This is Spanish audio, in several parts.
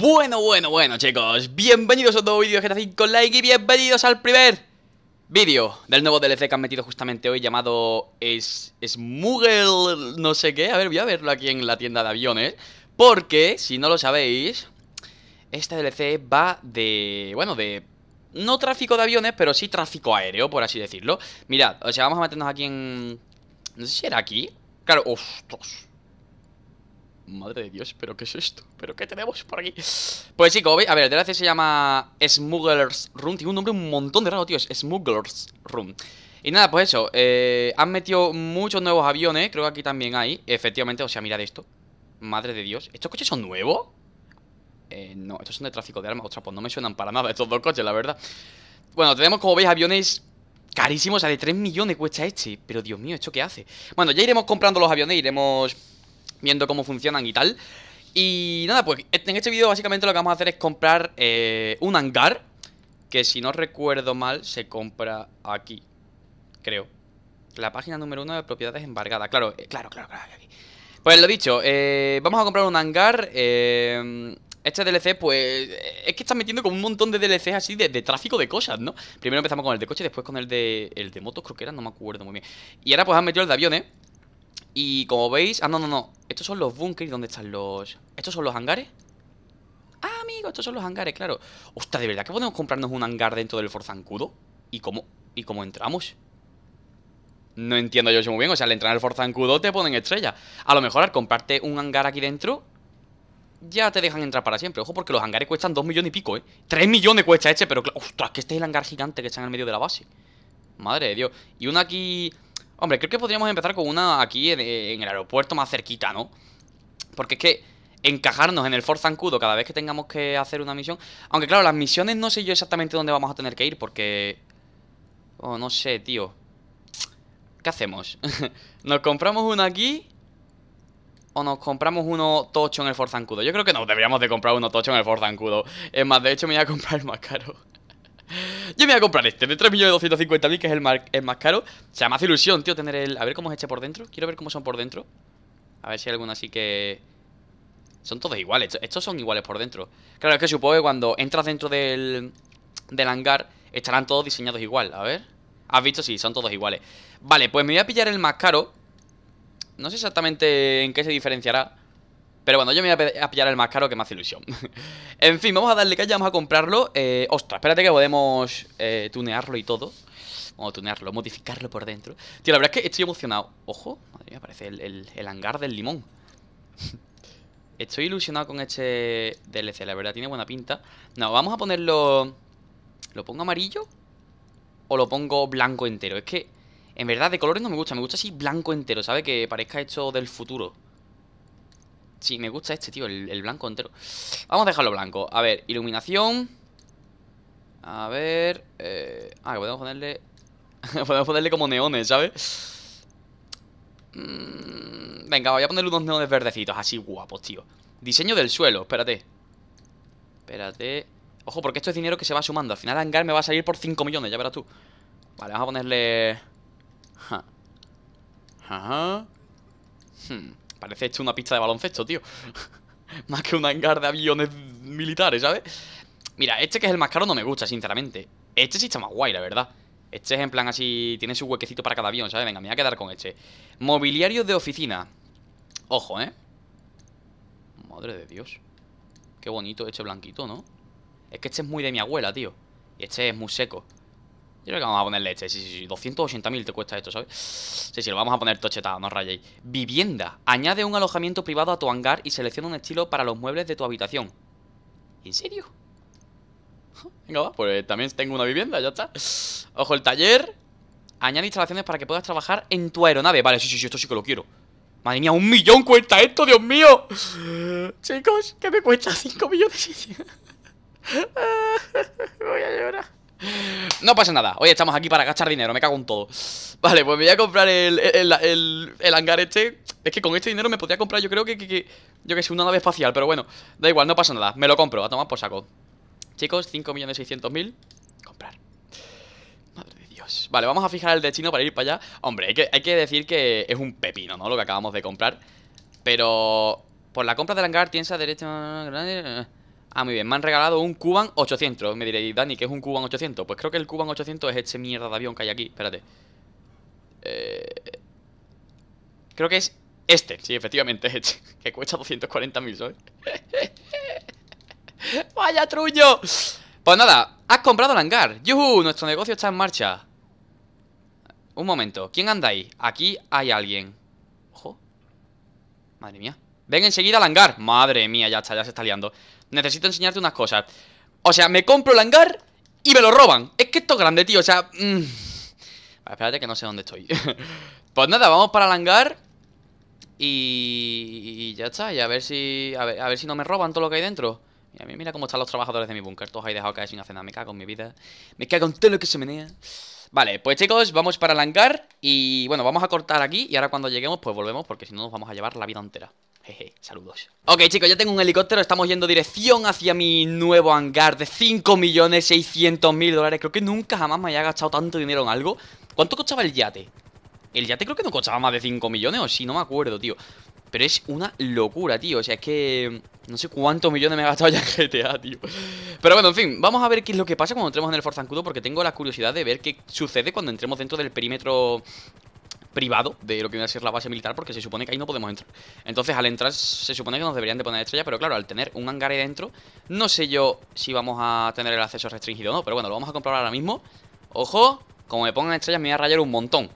Bueno, bueno, bueno chicos, bienvenidos a nuevo vídeo de GTA 5 Like y bienvenidos al primer vídeo del nuevo DLC que han metido justamente hoy llamado es, Smuggle no sé qué, a ver, voy a verlo aquí en la tienda de aviones Porque, si no lo sabéis, este DLC va de, bueno, de no tráfico de aviones, pero sí tráfico aéreo, por así decirlo Mirad, o sea, vamos a meternos aquí en, no sé si era aquí, claro, ostras Madre de Dios, ¿pero qué es esto? ¿Pero qué tenemos por aquí? Pues sí, como veis, a ver, el DLC se llama Smuggler's Room. Tiene un nombre un montón de raro, tío. Es Smuggler's Room. Y nada, pues eso. Eh, han metido muchos nuevos aviones. Creo que aquí también hay. Efectivamente, o sea, mirad esto. Madre de Dios. ¿Estos coches son nuevos? Eh, no, estos son de tráfico de armas. Ostras, pues no me suenan para nada estos dos coches, la verdad. Bueno, tenemos, como veis, aviones carísimos. O sea, de 3 millones cuesta este. Pero Dios mío, ¿esto qué hace? Bueno, ya iremos comprando los aviones, iremos viendo cómo funcionan y tal. Y nada, pues en este vídeo básicamente lo que vamos a hacer es comprar eh, un hangar, que si no recuerdo mal se compra aquí, creo. La página número uno de propiedades embargadas, eh, claro, claro, claro, claro. Pues lo dicho, eh, vamos a comprar un hangar. este DLC, pues, es que están metiendo como un montón de DLCs así de, tráfico de cosas, ¿no? Primero empezamos con el de coche, después con el de, el de motos, creo que era, no me acuerdo muy bien. Y ahora pues han metido el de aviones. Y como veis... Ah, no, no, no. Estos son los bunkers. ¿Dónde están los...? ¿Estos son los hangares? Ah, amigo, estos son los hangares, claro. Hostia, ¿de verdad que podemos comprarnos un hangar dentro del Forzancudo? ¿Y cómo, ¿Y cómo entramos? No entiendo yo eso muy bien. O sea, al entrar el Forzancudo te ponen estrella. A lo mejor al comprarte un hangar aquí dentro... Ya te dejan entrar para siempre. Ojo, porque los hangares cuestan 2 millones y pico, ¿eh? 3 millones cuesta este, pero... Ostras, que este es el hangar gigante que está en el medio de la base. Madre de Dios. Y uno aquí Hombre, creo que podríamos empezar con una aquí en, el aeropuerto más cerquita, ¿no? Porque es que encajarnos en el Forzancudo cada vez que tengamos que hacer una misión. Aunque claro, las misiones no sé yo exactamente dónde vamos a tener que ir porque... Oh, no sé, tío. ¿Qué hacemos? ¿Nos compramos una aquí? ¿O nos compramos uno tocho en el Forzancudo? Yo creo que no, deberíamos de comprar uno tocho en el Forzancudo Es más, de hecho me voy a comprar el más caro. Yo me voy a comprar este, de 3.250.000, que es el más, el más caro. O sea, me hace ilusión, tío, tener el... A ver cómo es este por dentro. Quiero ver cómo son por dentro. A ver si hay alguno así que... Son todos iguales. Estos son iguales por dentro. Claro, es que supongo que cuando entras dentro del, del hangar estarán todos diseñados igual. A ver. ¿Has visto? Sí, son todos iguales. Vale, pues me voy a pillar el más caro. No sé exactamente en qué se diferenciará. Pero bueno, yo me voy a, pillar el más caro que me hace ilusión. en fin, vamos a darle calle, vamos a comprarlo. Eh, ostras, espérate que podemos eh, tunearlo y todo. O tunearlo, modificarlo por dentro. Tío, la verdad es que estoy emocionado. Ojo, madre mía, parece el, el hangar del limón. estoy ilusionado con este DLC, la verdad, tiene buena pinta. No, vamos a ponerlo... ¿Lo pongo amarillo? ¿O lo pongo blanco entero? Es que, en verdad, de colores no me gusta, me gusta así blanco entero, ¿sabes? Que parezca hecho del futuro. Sí, me gusta este, tío, el, blanco entero Vamos a dejarlo blanco A ver, iluminación A ver... Eh... Ah, que podemos ponerle... podemos ponerle como neones, ¿sabes? Mm, venga, voy a ponerle unos neones verdecitos Así guapos, tío Diseño del suelo, espérate Espérate Ojo, porque esto es dinero que se va sumando Al final hangar me va a salir por 5 millones, ya verás tú Vale, vamos a ponerle... Ajá. Ja. Hmm. Parece esto una pista de baloncesto, tío. más que un hangar de aviones militares, ¿sabes? Mira, este que es el más caro no me gusta, sinceramente. Este sí está más guay, la verdad. Este es en plan así, tiene su huequecito para cada avión, ¿sabes? Venga, me voy a quedar con este. Mobiliario de oficina. Ojo, ¿eh? Madre de Dios. Qué bonito este blanquito, ¿no? Es que este es muy de mi abuela, tío. Y este es muy seco. Yo creo que vamos a ponerle este, sí, sí, sí. 280.000 te cuesta esto, ¿sabes? Sí, sí, lo vamos a poner tochetado, no rayéis. Vivienda. Añade un alojamiento privado a tu hangar y selecciona un estilo para los muebles de tu habitación. ¿En serio? Venga, va, pues también tengo una vivienda, ya está. Ojo, el taller. Añade instalaciones para que puedas trabajar en tu aeronave. Vale, sí, sí, sí, esto sí que lo quiero. Madre mía, un millón cuesta esto, Dios mío. Chicos, ¿qué me cuesta 5 millones. Voy a llorar. No pasa nada. Oye, estamos aquí para gastar dinero, me cago en todo. Vale, pues me voy a comprar el, hangar este. Es que con este dinero me podría comprar, yo creo que, yo que sé, una nave espacial, pero bueno, da igual, no pasa nada. Me lo compro, a tomar por saco. Chicos, 5.600.000. Comprar. Madre de Dios. Vale, vamos a fijar el destino para ir para allá. Hombre, hay que, hay que decir que es un pepino, ¿no? Lo que acabamos de comprar. Pero por la compra del hangar, piensa derecha... Ah, muy bien, me han regalado un Cuban 800 Me diréis, Dani, ¿qué es un Cuban 800? Pues creo que el Cuban 800 es este mierda de avión que hay aquí Espérate eh, Creo que es este, sí, efectivamente este Que cuesta 240.000, ¿sabes? ¡Vaya truño! Pues nada, has comprado el hangar ¡Yuhu! Nuestro negocio está en marcha Un momento, ¿quién anda ahí? Aquí hay alguien Ojo Madre mía Ven enseguida al hangar Madre mía, ya está, ya se está liando necesito enseñarte unas cosas. O sea, me compro el hangar y me lo roban. Es que esto es grande, tío. O sea... Mm. espérate que no sé dónde estoy. pues nada, vamos para el hangar. Y, ya está. Y a ver si a ver, si no me roban todo lo que hay dentro. Y a mí mira cómo están los trabajadores de mi búnker. Todos ahí dejado caer sin hacer nada. Me cago en mi vida. Me cago en todo lo que se menea. Vale, pues chicos, vamos para el hangar y bueno, vamos a cortar aquí y ahora cuando lleguemos pues volvemos porque si no nos vamos a llevar la vida entera. Jeje, saludos. Ok, chicos, ya tengo un helicóptero. Estamos yendo dirección hacia mi nuevo hangar de 5.600.000 dólares. Creo que nunca jamás me haya gastado tanto dinero en algo. ¿Cuánto costaba el yate? El yate creo que no costaba más de 5 millones o sí, no me acuerdo, tío. Pero es una locura, tío. O sea, es que... Mm, no sé cuántos millones me ha gastado ya en GTA, tío. Pero bueno, en fin. Vamos a ver qué es lo que pasa cuando entremos en el Forzancudo. Porque tengo la curiosidad de ver qué sucede cuando entremos dentro del perímetro privado de lo que viene a ser la base militar porque se supone que ahí no podemos entrar. Entonces al entrar se supone que nos deberían de poner estrella, pero claro, al tener un hangar ahí dentro, no sé yo si vamos a tener el acceso restringido o no, pero bueno, lo vamos a comprobar ahora mismo. Ojo, como me pongan estrellas me voy a rayar un montón.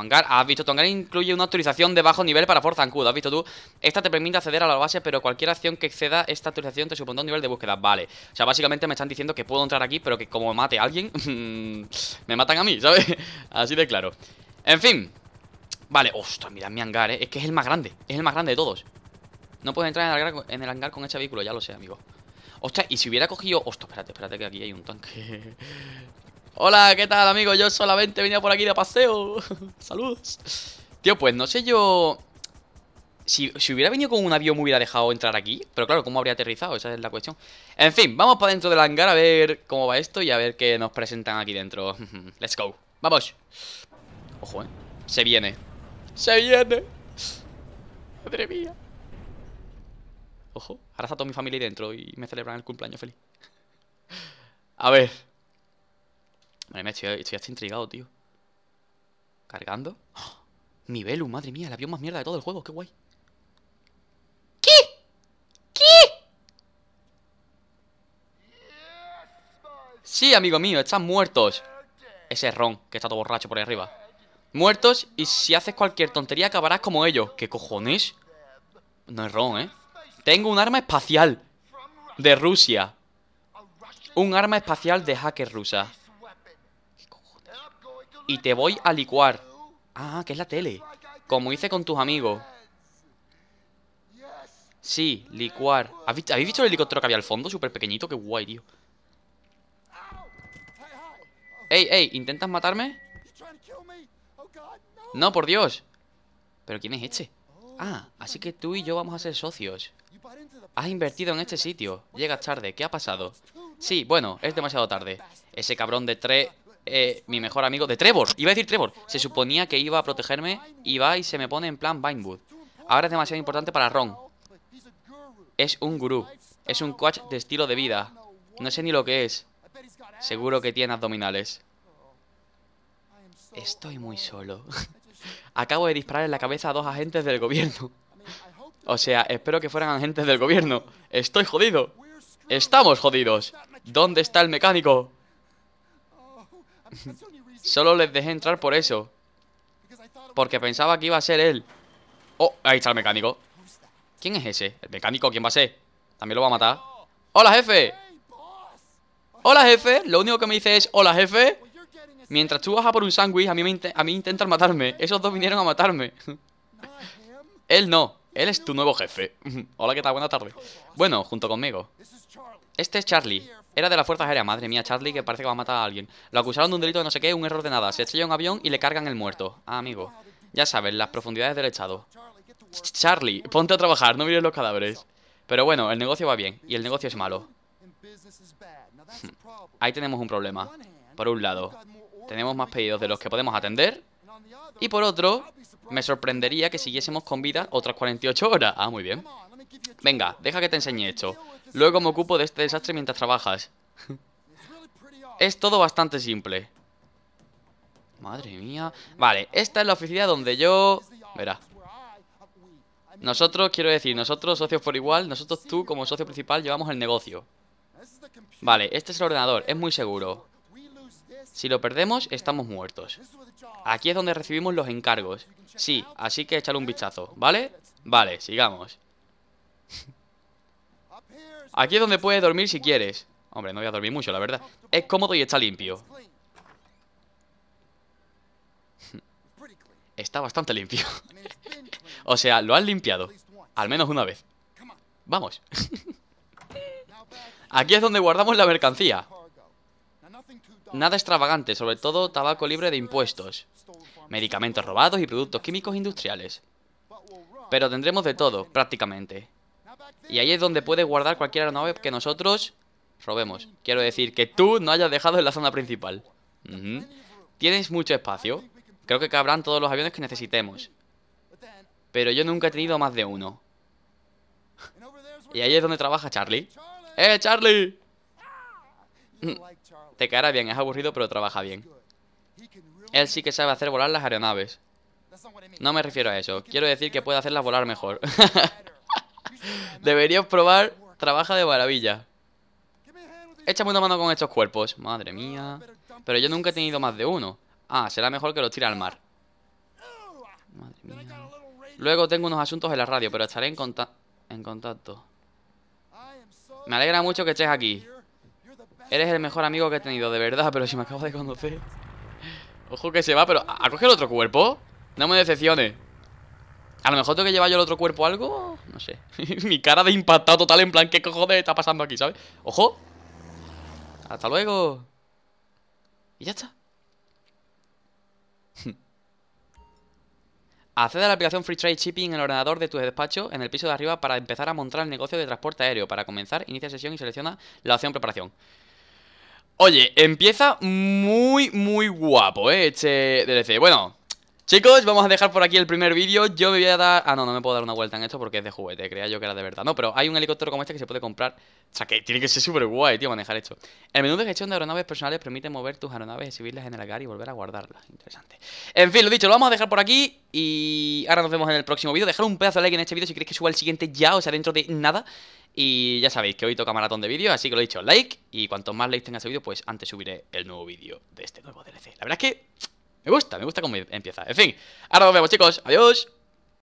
hangar, has visto, tu hangar incluye una autorización de bajo nivel para Forza Ancuda, has visto tú. Esta te permite acceder a la base, pero cualquier acción que exceda esta autorización te supondrá un nivel de búsqueda. Vale. O sea, básicamente me están diciendo que puedo entrar aquí, pero que como mate a alguien, me matan a mí, ¿sabes? Así de claro. En fin. Vale, ostras, mirad mi hangar, ¿eh? Es que es el más grande, es el más grande de todos. No puedes entrar en el hangar, en el hangar con este vehículo, ya lo sé, amigo. Ostras, y si hubiera cogido... Ostras, espérate, espérate que aquí hay un tanque Hola, ¿qué tal, amigo? Yo solamente venía por aquí de paseo. Saludos. Tío, pues no sé yo... Si, si, hubiera venido con un avión me hubiera dejado entrar aquí Pero claro, ¿cómo habría aterrizado? Esa es la cuestión En fin, vamos para dentro del hangar a ver cómo va esto Y a ver qué nos presentan aquí dentro Let's go, vamos Ojo, eh, se viene Se viene Madre mía Ojo, ahora está toda mi familia ahí dentro Y me celebran el cumpleaños feliz A ver estoy, intrigado, tío. ¿Cargando? Mi Velu, madre mía, el avión más mierda de todo el juego, qué guay. ¿Qué? ¿Qué? Sí, amigo mío, están muertos. Ese es Ron, que está todo borracho por ahí arriba. Muertos y si haces cualquier tontería acabarás como ellos. ¿Qué cojones? No es Ron, ¿eh? Tengo un arma espacial. De Rusia. Un arma espacial de hacker rusa y te voy a licuar. Ah, que es la tele. Como hice con tus amigos. Sí, licuar. ¿Habéis visto el helicóptero que había al fondo? Súper pequeñito, qué guay, tío. Ey, ey, ¿intentas matarme? No, por Dios. ¿Pero quién es este? Ah, así que tú y yo vamos a ser socios. Has invertido en este sitio. Llegas tarde. ¿Qué ha pasado? Sí, bueno, es demasiado tarde. Ese cabrón de tres eh, mi mejor amigo de Trevor. Iba a decir Trevor. Se suponía que iba a protegerme y va y se me pone en plan Vinewood. Ahora es demasiado importante para Ron. Es un gurú. Es un coach de estilo de vida. No sé ni lo que es. Seguro que tiene abdominales. Estoy muy solo. Acabo de disparar en la cabeza a dos agentes del gobierno. O sea, espero que fueran agentes del gobierno. Estoy jodido. Estamos jodidos. ¿Dónde está el mecánico? Solo les dejé entrar por eso. Porque pensaba que iba a ser él. Oh, ahí está el mecánico. ¿Quién es ese? ¿El mecánico? ¿Quién va a ser? También lo va a matar. ¡Hola, jefe! ¡Hola, jefe! Lo único que me dice es ¡Hola, jefe! Mientras tú vas a por un sándwich, a, mí a mí intentan matarme. Esos dos vinieron a matarme. Él no. Él es tu nuevo jefe. Hola, ¿qué tal? Buena tarde. Bueno, junto conmigo. Este es Charlie. Era de las fuerzas aérea, madre mía, Charlie, que parece que va a matar a alguien. Lo acusaron de un delito de no sé qué, un error de nada. Se estrella un avión y le cargan el muerto. Ah, amigo. Ya sabes, las profundidades del echado Charlie, ponte a trabajar, no mires los cadáveres. Pero bueno, el negocio va bien y el negocio es malo. Hmm. Ahí tenemos un problema. Por un lado, tenemos más pedidos de los que podemos atender y por otro, me sorprendería que siguiésemos con vida otras 48 horas. Ah, muy bien. Venga, deja que te enseñe esto. Luego me ocupo de este desastre mientras trabajas. es todo bastante simple. Madre mía. Vale, esta es la oficina donde yo... Verá. Nosotros, quiero decir, nosotros socios por igual, nosotros tú como socio principal llevamos el negocio. Vale, este es el ordenador, es muy seguro. Si lo perdemos, estamos muertos. Aquí es donde recibimos los encargos. Sí, así que échale un vistazo, ¿vale? Vale, sigamos. Aquí es donde puedes dormir si quieres. Hombre, no voy a dormir mucho, la verdad. Es cómodo y está limpio. Está bastante limpio. o sea, lo han limpiado. Al menos una vez. Vamos. Aquí es donde guardamos la mercancía. Nada extravagante, sobre todo tabaco libre de impuestos, medicamentos robados y productos químicos industriales. Pero tendremos de todo, prácticamente. Y ahí es donde puedes guardar cualquier aeronave que nosotros robemos. Quiero decir, que tú no hayas dejado en la zona principal. Tienes mucho espacio. Creo que cabrán todos los aviones que necesitemos. Pero yo nunca he tenido más de uno. y ahí es donde trabaja Charlie. ¡Eh, Charlie! Te caerá bien, es aburrido pero trabaja bien. Él sí que sabe hacer volar las aeronaves. No me refiero a eso, quiero decir que puede hacerlas volar mejor. Deberías probar, trabaja de maravilla. Échame una mano con estos cuerpos, madre mía. Pero yo nunca he tenido más de uno. Ah, será mejor que los tire al mar. Madre mía. Luego tengo unos asuntos en la radio, pero estaré en, en contacto. Me alegra mucho que estés aquí. Eres el mejor amigo que he tenido, de verdad, pero si me acabo de conocer. Ojo que se va, pero ¿a, el otro cuerpo? No me decepciones. A lo mejor tengo que llevar yo el otro cuerpo algo. No sé. Mi cara de impactado total, en plan, ¿qué cojones está pasando aquí, sabes? ¡Ojo! ¡Hasta luego! Y ya está. Accede a la aplicación Free Trade Shipping en el ordenador de tu despacho en el piso de arriba para empezar a montar el negocio de transporte aéreo. Para comenzar, inicia sesión y selecciona la opción preparación. Oye, empieza muy, muy guapo, eh, este DLC Bueno, chicos, vamos a dejar por aquí el primer vídeo Yo me voy a dar... Ah, no, no me puedo dar una vuelta en esto porque es de juguete Creía yo que era de verdad No, pero hay un helicóptero como este que se puede comprar O sea, que tiene que ser súper guay, tío, manejar esto El menú de gestión de aeronaves personales permite mover tus aeronaves Exhibirlas en el hangar y volver a guardarlas Interesante En fin, lo dicho, lo vamos a dejar por aquí Y ahora nos vemos en el próximo vídeo Dejar un pedazo de like en este vídeo si queréis que suba el siguiente ya O sea, dentro de nada y ya sabéis que hoy toca maratón de vídeos, así que lo he dicho, like. Y cuanto más likes tenga ese vídeo, pues antes subiré el nuevo vídeo de este nuevo DLC. La verdad es que me gusta, me gusta cómo empieza. En fin, ahora nos vemos chicos, adiós.